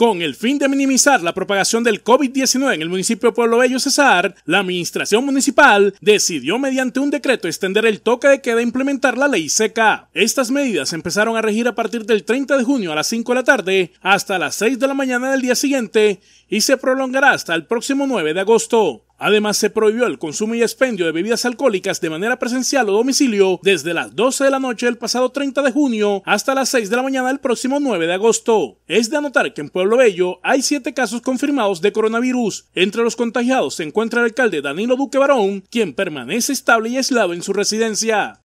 Con el fin de minimizar la propagación del COVID-19 en el municipio de Pueblo Bello Cesar, la administración municipal decidió mediante un decreto extender el toque de queda e implementar la ley seca. Estas medidas empezaron a regir a partir del 30 de junio a las 5 de la tarde hasta las 6 de la mañana del día siguiente y se prolongará hasta el próximo 9 de agosto. Además, se prohibió el consumo y expendio de bebidas alcohólicas de manera presencial o domicilio desde las 12 de la noche del pasado 30 de junio hasta las 6 de la mañana del próximo 9 de agosto. Es de anotar que en Pueblo Bello hay 7 casos confirmados de coronavirus. Entre los contagiados se encuentra el alcalde Danilo Duque Barón, quien permanece estable y aislado en su residencia.